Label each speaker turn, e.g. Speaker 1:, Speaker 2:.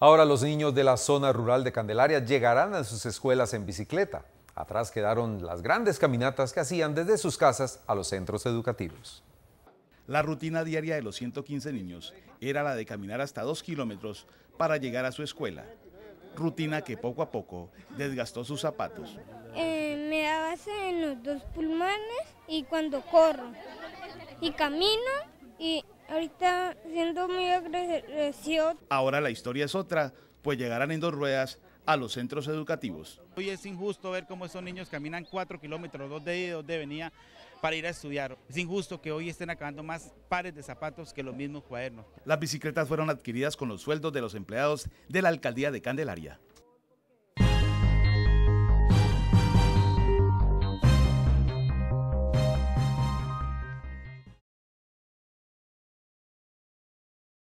Speaker 1: Ahora los niños de la zona rural de Candelaria llegarán a sus escuelas en bicicleta. Atrás quedaron las grandes caminatas que hacían desde sus casas a los centros educativos.
Speaker 2: La rutina diaria de los 115 niños era la de caminar hasta dos kilómetros para llegar a su escuela. Rutina que poco a poco desgastó sus zapatos.
Speaker 3: Eh, me da en los dos pulmones y cuando corro y camino y Ahorita siendo muy
Speaker 2: Ahora la historia es otra, pues llegarán en dos ruedas a los centros educativos.
Speaker 4: Hoy es injusto ver cómo esos niños caminan cuatro kilómetros, dos de ida de venida, para ir a estudiar. Es injusto que hoy estén acabando más pares de
Speaker 2: zapatos que los mismos cuadernos. Las bicicletas fueron adquiridas con los sueldos de los empleados de la alcaldía de Candelaria.